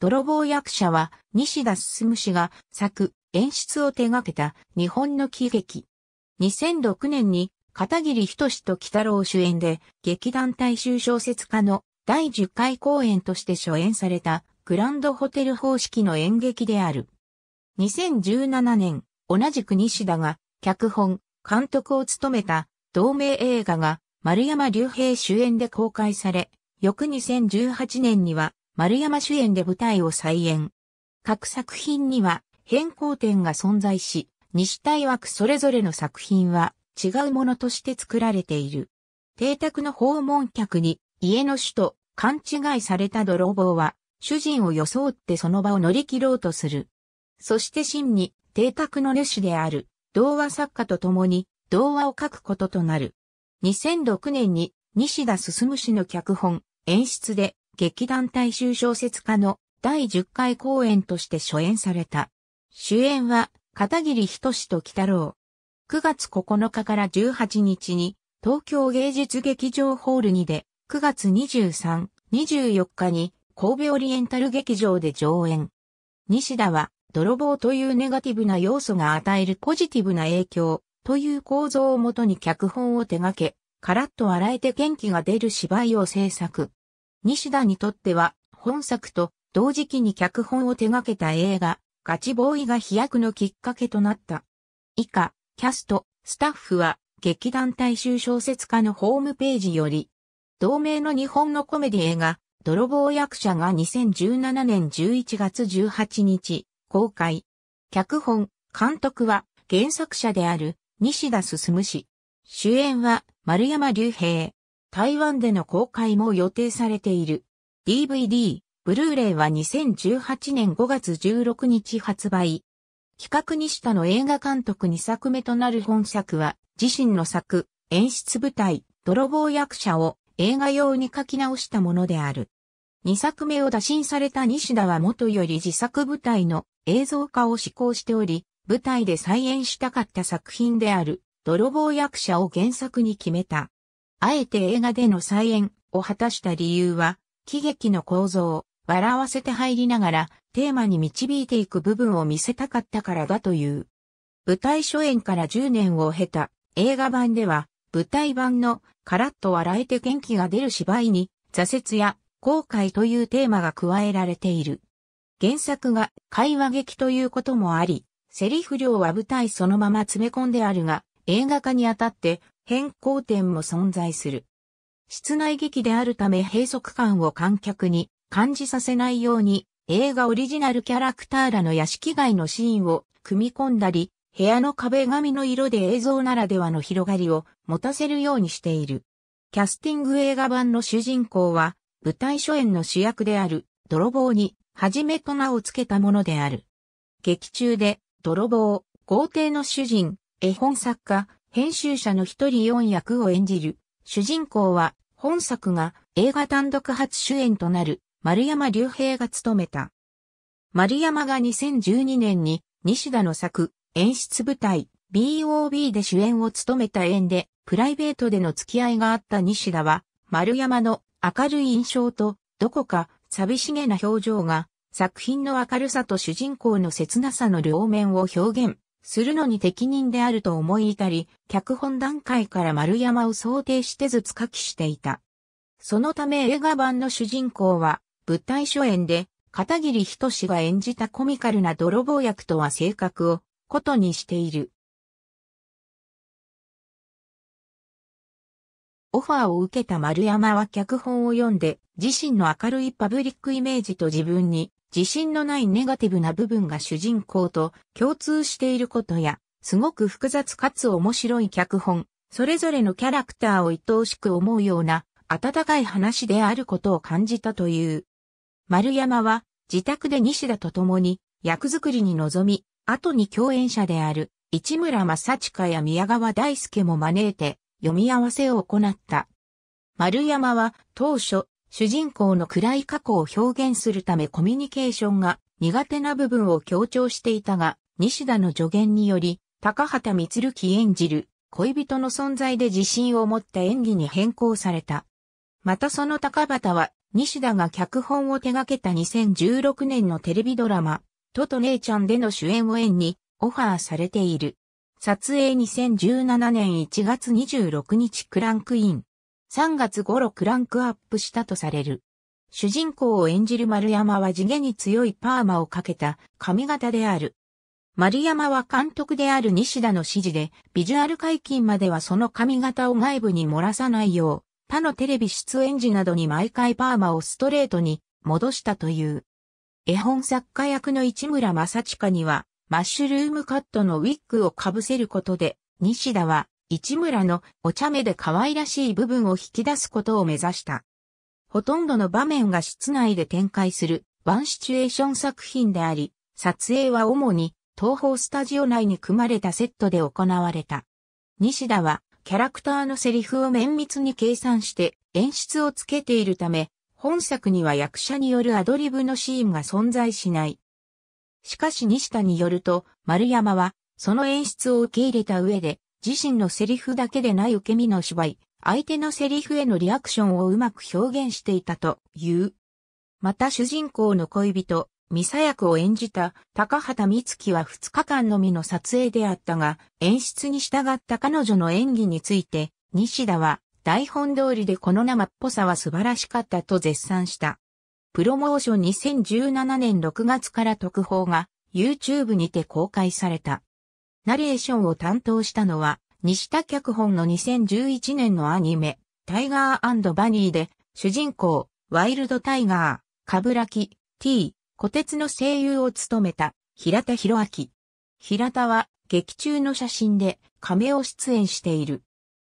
泥棒役者は西田進氏が作、演出を手掛けた日本の喜劇。2006年に片桐仁と北郎主演で劇団大衆小説家の第10回公演として初演されたグランドホテル方式の演劇である。2017年、同じく西田が脚本、監督を務めた同名映画が丸山隆平主演で公開され、翌2018年には丸山主演で舞台を再演。各作品には変更点が存在し、西大枠それぞれの作品は違うものとして作られている。邸宅の訪問客に家の主と勘違いされた泥棒は主人を装ってその場を乗り切ろうとする。そして真に邸宅の主である童話作家と共に童話を書くこととなる。2006年に西田進氏の脚本、演出で劇団大衆小説家の第10回公演として初演された。主演は片桐仁と北郎。9月9日から18日に東京芸術劇場ホールにで9月23、24日に神戸オリエンタル劇場で上演。西田は泥棒というネガティブな要素が与えるポジティブな影響という構造をもとに脚本を手掛け、カラッと洗えて元気が出る芝居を制作。西田にとっては、本作と同時期に脚本を手掛けた映画、ガチボーイが飛躍のきっかけとなった。以下、キャスト、スタッフは、劇団大衆小説家のホームページより、同名の日本のコメディ映画、泥棒役者が2017年11月18日、公開。脚本、監督は、原作者である、西田進氏。主演は、丸山隆平。台湾での公開も予定されている。DVD、ブルーレイは2018年5月16日発売。企画西田の映画監督2作目となる本作は、自身の作、演出舞台、泥棒役者を映画用に書き直したものである。2作目を打診された西田は元より自作舞台の映像化を志向しており、舞台で再演したかった作品である泥棒役者を原作に決めた。あえて映画での再演を果たした理由は、喜劇の構造を笑わせて入りながらテーマに導いていく部分を見せたかったからだという。舞台初演から10年を経た映画版では、舞台版のカラッと笑えて元気が出る芝居に挫折や後悔というテーマが加えられている。原作が会話劇ということもあり、セリフ量は舞台そのまま詰め込んであるが、映画化にあたって変更点も存在する。室内劇であるため閉塞感を観客に感じさせないように映画オリジナルキャラクターらの屋敷外のシーンを組み込んだり、部屋の壁紙の色で映像ならではの広がりを持たせるようにしている。キャスティング映画版の主人公は舞台初演の主役である泥棒に初めと名を付けたものである。劇中で泥棒、豪邸の主人、絵本作家、編集者の一人四役を演じる。主人公は、本作が映画単独初主演となる丸山隆平が務めた。丸山が2012年に西田の作、演出舞台、BOB で主演を務めた縁で、プライベートでの付き合いがあった西田は、丸山の明るい印象と、どこか寂しげな表情が、作品の明るさと主人公の切なさの両面を表現するのに適任であると思い至り、脚本段階から丸山を想定してずつ書きしていた。そのため映画版の主人公は、舞台初演で、片桐仁が演じたコミカルな泥棒役とは性格を、ことにしている。オファーを受けた丸山は脚本を読んで、自身の明るいパブリックイメージと自分に自信のないネガティブな部分が主人公と共通していることや、すごく複雑かつ面白い脚本、それぞれのキャラクターを愛おしく思うような温かい話であることを感じたという。丸山は自宅で西田と共に役作りに臨み、後に共演者である市村正親や宮川大輔も招いて読み合わせを行った。丸山は当初主人公の暗い過去を表現するためコミュニケーションが苦手な部分を強調していたが、西田の助言により、高畑光樹演じる恋人の存在で自信を持った演技に変更された。またその高畑は、西田が脚本を手掛けた2016年のテレビドラマ、トと姉ちゃんでの主演を演にオファーされている。撮影2017年1月26日クランクイン。3月頃クランクアップしたとされる。主人公を演じる丸山は地毛に強いパーマをかけた髪型である。丸山は監督である西田の指示で、ビジュアル解禁まではその髪型を外部に漏らさないよう、他のテレビ出演時などに毎回パーマをストレートに戻したという。絵本作家役の市村正親には、マッシュルームカットのウィッグをかぶせることで、西田は市村のお茶目で可愛らしい部分を引き出すことを目指した。ほとんどの場面が室内で展開するワンシチュエーション作品であり、撮影は主に東宝スタジオ内に組まれたセットで行われた。西田はキャラクターのセリフを綿密に計算して演出をつけているため、本作には役者によるアドリブのシーンが存在しない。しかし西田によると、丸山はその演出を受け入れた上で自身のセリフだけでない受け身の芝居、相手のセリフへのリアクションをうまく表現していたという。また主人公の恋人、ミサ役を演じた高畑美月は2日間のみの撮影であったが、演出に従った彼女の演技について、西田は台本通りでこの生っぽさは素晴らしかったと絶賛した。プロモーション2017年6月から特報が YouTube にて公開された。ナレーションを担当したのは、西田脚本の2011年のアニメ、タイガーバニーで、主人公、ワイルドタイガー、カブラキ、t、小鉄の声優を務めた、平田博明。平田は、劇中の写真で、亀を出演している。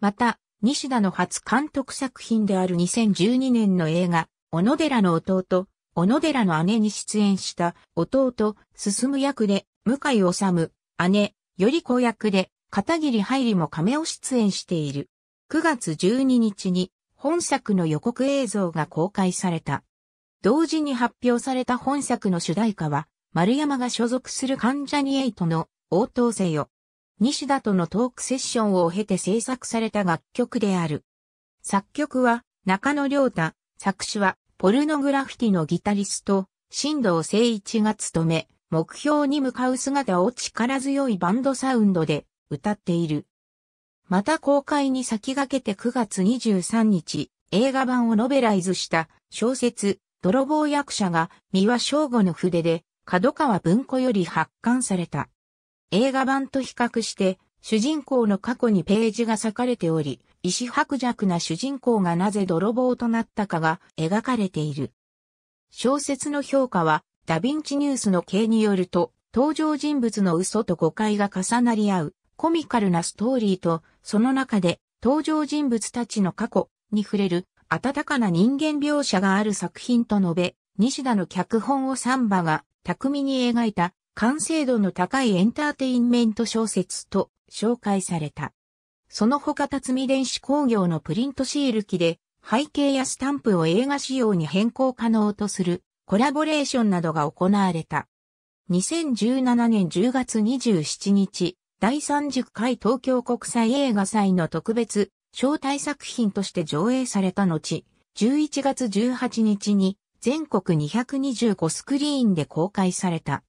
また、西田の初監督作品である2012年の映画、小野寺の弟、小野寺の姉に出演した弟、進む役で、向井治、姉、より子役で、片桐入りも亀を出演している。9月12日に本作の予告映像が公開された。同時に発表された本作の主題歌は、丸山が所属する関ジャニエイトの応答せよ。西田とのトークセッションを経て制作された楽曲である。作曲は中野良太、作詞はポルノグラフィティのギタリスト、新藤誠一が務め、目標に向かう姿を力強いバンドサウンドで歌っている。また公開に先駆けて9月23日、映画版をノベライズした小説、泥棒役者が三輪正吾の筆で角川文庫より発刊された。映画版と比較して主人公の過去にページが割かれており、意志薄弱な主人公がなぜ泥棒となったかが描かれている。小説の評価はダヴィンチニュースの経によると、登場人物の嘘と誤解が重なり合う、コミカルなストーリーと、その中で、登場人物たちの過去に触れる、温かな人間描写がある作品と述べ、西田の脚本をサンバが巧みに描いた完成度の高いエンターテインメント小説と紹介された。その他辰巳電子工業のプリントシール機で背景やスタンプを映画仕様に変更可能とするコラボレーションなどが行われた。2017年10月27日、第30回東京国際映画祭の特別招待作品として上映された後、11月18日に全国225スクリーンで公開された。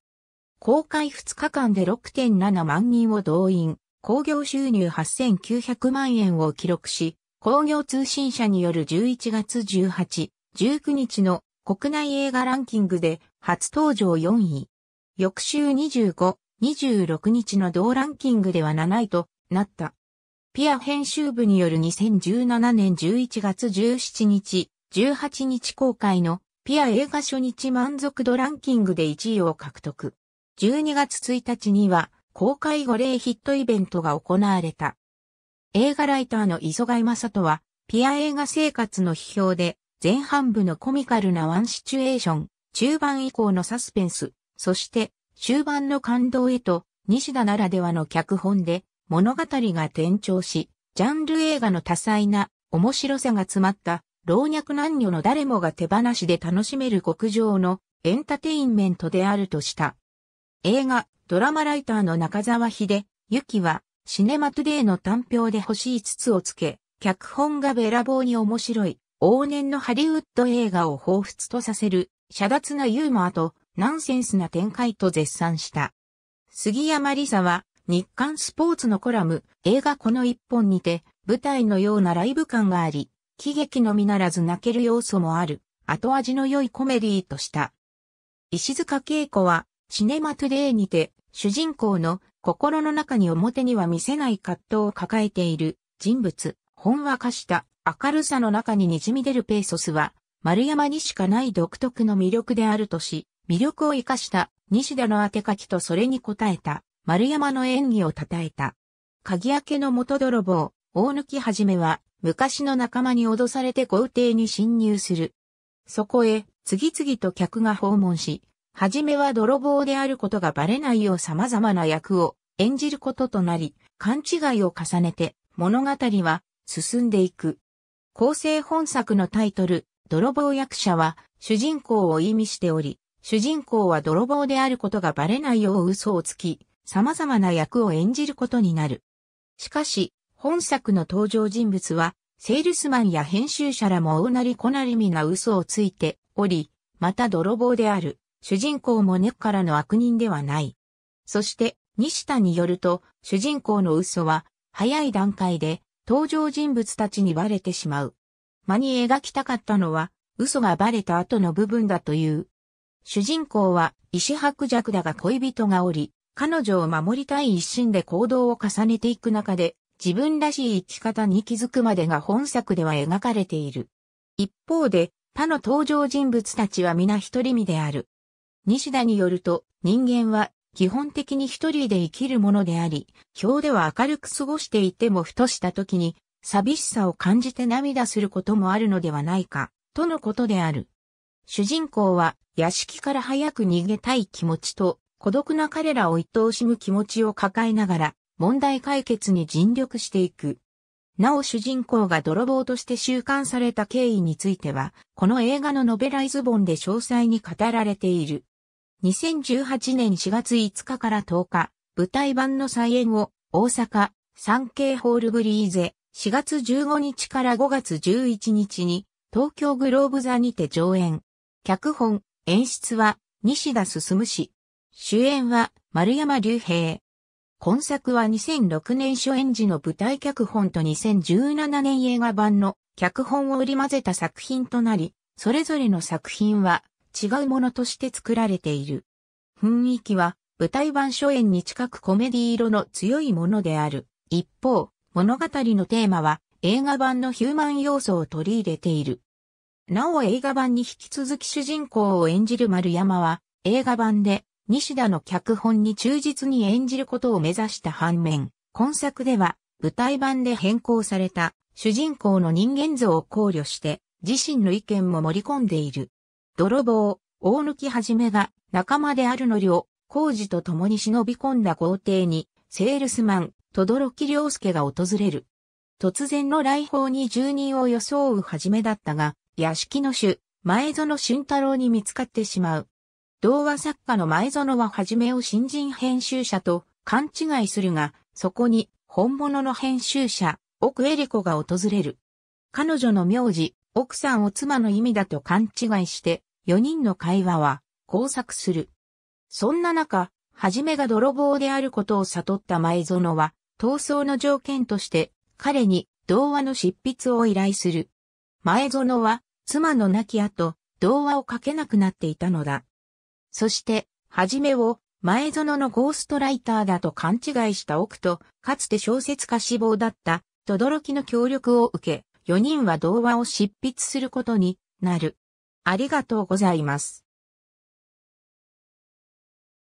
公開2日間で6.7万人を動員、興行収入8900万円を記録し、工業通信社による11月18、19日の国内映画ランキングで初登場4位。翌週25、26日の同ランキングでは7位となった。ピア編集部による2017年11月17日、18日公開のピア映画初日満足度ランキングで1位を獲得。12月1日には公開5例ヒットイベントが行われた。映画ライターの磯貝正人は、ピア映画生活の批評で、前半部のコミカルなワンシチュエーション、中盤以降のサスペンス、そして終盤の感動へと、西田ならではの脚本で物語が転調し、ジャンル映画の多彩な面白さが詰まった老若男女の誰もが手放しで楽しめる極上のエンターテインメントであるとした。映画、ドラマライターの中沢秀、ゆきは、シネマトゥデイの単編で星5つをつけ、脚本がべらぼうに面白い、往年のハリウッド映画を彷彿とさせる、遮奪なユーモアと、ナンセンスな展開と絶賛した。杉山理沙は、日刊スポーツのコラム、映画この一本にて、舞台のようなライブ感があり、喜劇のみならず泣ける要素もある、後味の良いコメディーとした。石塚恵子は、シネマトゥデイにて、主人公の心の中に表には見せない葛藤を抱えている人物、本話化した明るさの中に滲み出るペーソスは、丸山にしかない独特の魅力であるとし、魅力を生かした西田の当て書きとそれに応えた丸山の演技を称えた。鍵開けの元泥棒、大抜はじめは、昔の仲間に脅されて豪邸に侵入する。そこへ、次々と客が訪問し、はじめは泥棒であることがバレないよう様々な役を演じることとなり、勘違いを重ねて、物語は進んでいく。構成本作のタイトル、泥棒役者は、主人公を意味しており、主人公は泥棒であることがバレないよう嘘をつき、様々な役を演じることになる。しかし、本作の登場人物は、セールスマンや編集者らも大なりこなりみな嘘をついており、また泥棒である、主人公も根っからの悪人ではない。そして、西田によると、主人公の嘘は、早い段階で、登場人物たちにバレてしまう。間に描きたかったのは、嘘がバレた後の部分だという。主人公は、石白弱だが恋人がおり、彼女を守りたい一心で行動を重ねていく中で、自分らしい生き方に気づくまでが本作では描かれている。一方で、他の登場人物たちは皆一人身である。西田によると、人間は基本的に一人で生きるものであり、表では明るく過ごしていてもふとした時に寂しさを感じて涙することもあるのではないか、とのことである。主人公は屋敷から早く逃げたい気持ちと孤独な彼らを愛おしむ気持ちを抱えながら問題解決に尽力していく。なお主人公が泥棒として収監された経緯については、この映画のノベライズ本で詳細に語られている。2018年4月5日から10日、舞台版の再演を大阪、産経ホールブリーゼ、4月15日から5月11日に東京グローブ座にて上演。脚本、演出は西田進氏。主演は丸山隆平。今作は2006年初演時の舞台脚本と2017年映画版の脚本を織り混ぜた作品となり、それぞれの作品は違うものとして作られている。雰囲気は舞台版初演に近くコメディ色の強いものである。一方、物語のテーマは映画版のヒューマン要素を取り入れている。なお映画版に引き続き主人公を演じる丸山は映画版で西田の脚本に忠実に演じることを目指した反面、今作では舞台版で変更された主人公の人間像を考慮して自身の意見も盛り込んでいる。泥棒、大抜はじめが仲間であるのりを、工事と共に忍び込んだ豪邸に、セールスマン、轟木良介が訪れる。突然の来訪に住人を装うはじめだったが、屋敷の主、前園俊太郎に見つかってしまう。童話作家の前園ははじめを新人編集者と勘違いするが、そこに本物の編集者、奥エリコが訪れる。彼女の名字、奥さんを妻の意味だと勘違いして、4人の会話は交錯する。そんな中、はじめが泥棒であることを悟った前園は、逃走の条件として彼に童話の執筆を依頼する。前園は妻の亡き後、童話を書けなくなっていたのだ。そして、はじめを前園のゴーストライターだと勘違いした奥と、かつて小説家志望だった、とどろきの協力を受け、4人は童話を執筆することになる。ありがとうございます。